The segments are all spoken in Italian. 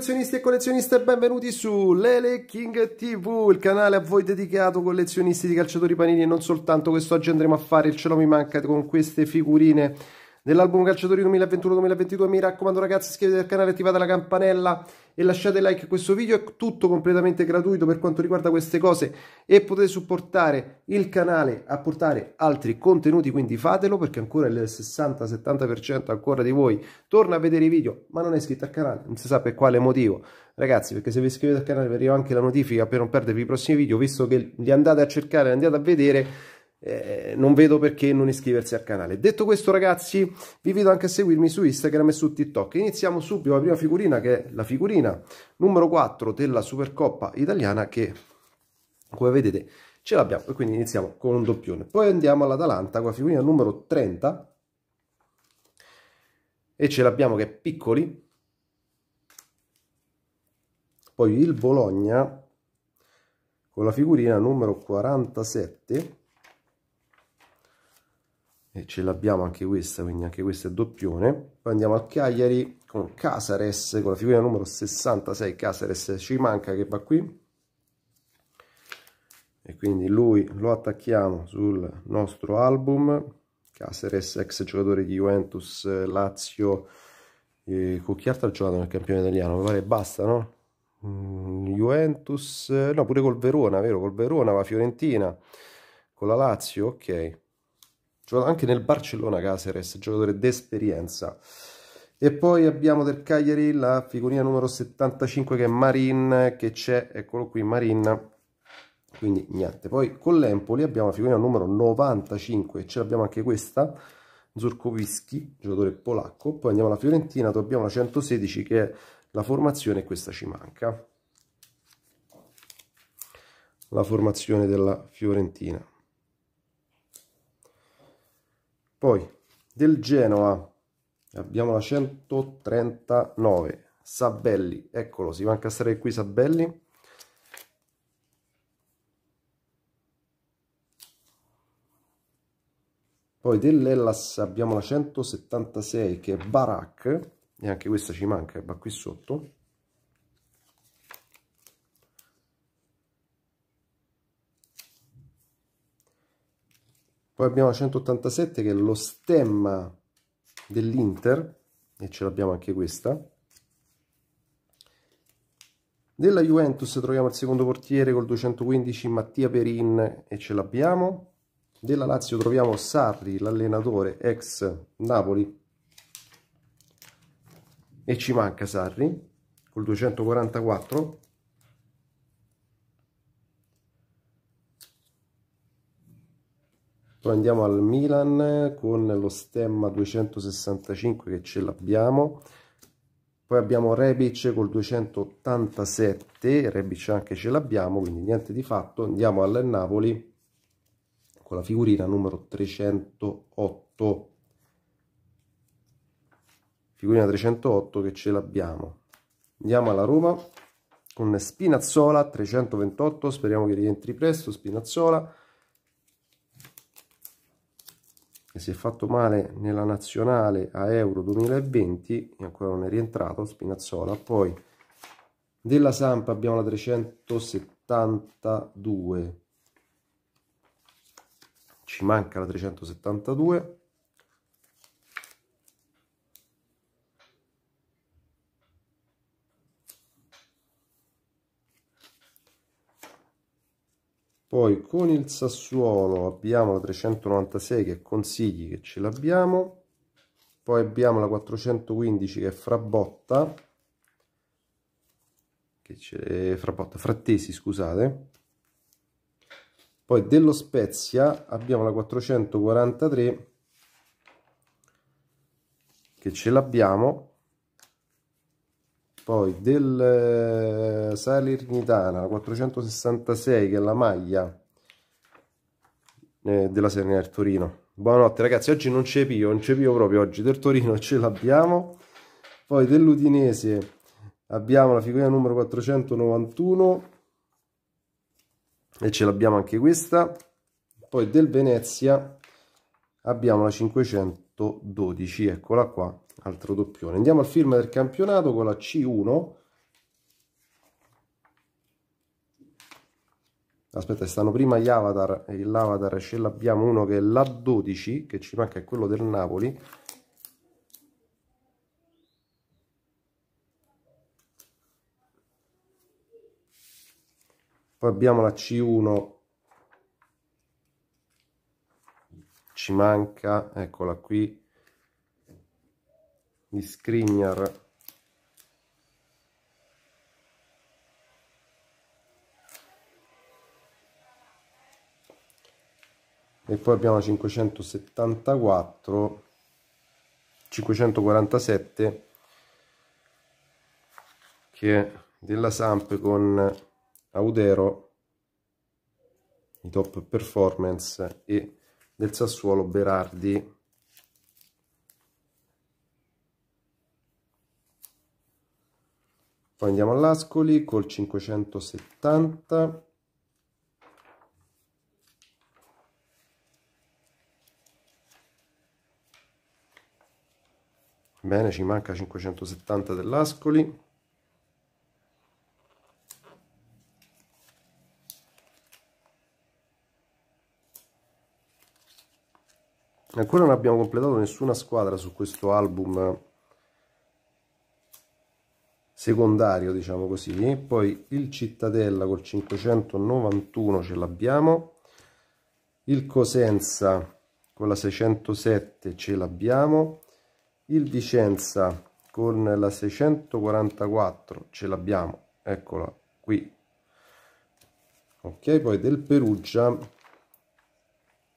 collezionisti e collezioniste, benvenuti su Lele King TV, il canale a voi dedicato, collezionisti di calciatori panini e non soltanto. Quest'oggi andremo a fare il cielo mi manca con queste figurine dell'album Calciatori 2021-2022. Mi raccomando ragazzi, iscrivetevi al canale, attivate la campanella e lasciate like a questo video, è tutto completamente gratuito per quanto riguarda queste cose e potete supportare il canale a portare altri contenuti, quindi fatelo perché ancora il 60-70% ancora di voi torna a vedere i video ma non è iscritto al canale, non si sa per quale motivo. Ragazzi, perché se vi iscrivete al canale vi arriva anche la notifica per non perdervi i prossimi video, visto che li andate a cercare, li andate a vedere eh, non vedo perché non iscriversi al canale. Detto questo ragazzi, vi invito anche a seguirmi su Instagram e su TikTok. Iniziamo subito la prima figurina che è la figurina numero 4 della Supercoppa italiana che come vedete ce l'abbiamo e quindi iniziamo con un doppione. Poi andiamo all'Atalanta con la figurina numero 30 e ce l'abbiamo che è piccoli. Poi il Bologna con la figurina numero 47 e ce l'abbiamo anche questa, quindi anche questa è doppione. Poi andiamo al Cagliari con Casares, con la figura numero 66 Casares, ci manca che va qui. E quindi lui lo attacchiamo sul nostro album, Casares, ex giocatore di Juventus, Lazio, eh, con chi altro ha giocato nel campione italiano? Mi pare basta, no? Mm, Juventus, no pure col Verona, vero? Col Verona, la Fiorentina, con la Lazio, ok giocato anche nel Barcellona Caceres, giocatore d'esperienza. E poi abbiamo del Cagliari la figurina numero 75 che è Marin, che c'è, eccolo qui Marin, quindi niente. Poi con l'Empoli abbiamo la figurina numero 95, ce l'abbiamo anche questa, Zurkowski, giocatore polacco. Poi andiamo alla Fiorentina, abbiamo la 116 che è la formazione questa ci manca. La formazione della Fiorentina. Poi del Genoa abbiamo la 139, Sabelli, eccolo, si va a incastrare qui Sabelli. Poi dell'Ellas abbiamo la 176 che è Barak, e anche questa ci manca, va qui sotto. Poi abbiamo la 187 che è lo stemma dell'Inter, e ce l'abbiamo anche questa. Della Juventus troviamo il secondo portiere col 215 Mattia Perin e ce l'abbiamo. Della Lazio troviamo Sarri, l'allenatore ex Napoli e ci manca Sarri col 244. Poi andiamo al Milan con lo stemma 265 che ce l'abbiamo. Poi abbiamo Rebic col 287, Rebic anche ce l'abbiamo, quindi niente di fatto. Andiamo al Napoli con la figurina numero 308. Figurina 308 che ce l'abbiamo. Andiamo alla Roma con Spinazzola 328, speriamo che rientri presto Spinazzola. e si è fatto male nella nazionale a Euro 2020 e ancora non è rientrato Spinazzola poi della Sampa abbiamo la 372 ci manca la 372 poi con il Sassuolo abbiamo la 396 che consigli che ce l'abbiamo poi abbiamo la 415 che è Frabotta che c'è eh, Frabotta Frattesi scusate poi dello Spezia abbiamo la 443 che ce l'abbiamo poi del eh, Salernitana 466 che è la maglia eh, della della del Torino buonanotte ragazzi oggi non c'è pio non c'è pio proprio oggi del Torino ce l'abbiamo poi dell'Udinese abbiamo la figura numero 491 e ce l'abbiamo anche questa poi del Venezia abbiamo la 500 12, eccola qua, altro doppione. Andiamo al film del campionato con la C1. Aspetta, stanno prima gli avatar e l'avatar ce l'abbiamo uno che è l'A12, che ci manca è quello del Napoli. Poi abbiamo la C1 ci manca eccola qui di Skriniar e poi abbiamo 574 547 che è della Samp con Audero i top performance e del Sassuolo Berardi. Poi andiamo all'Ascoli col 570. Bene, ci manca 570 dell'Ascoli. ancora non abbiamo completato nessuna squadra su questo album secondario diciamo così poi il Cittadella col 591 ce l'abbiamo il Cosenza con la 607 ce l'abbiamo il Vicenza con la 644 ce l'abbiamo eccola qui ok poi del Perugia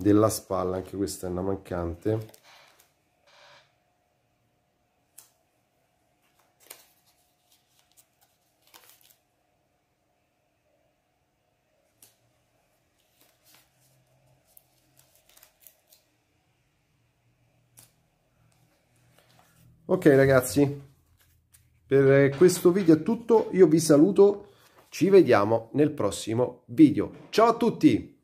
della spalla anche questa è una mancante ok ragazzi per questo video è tutto io vi saluto ci vediamo nel prossimo video ciao a tutti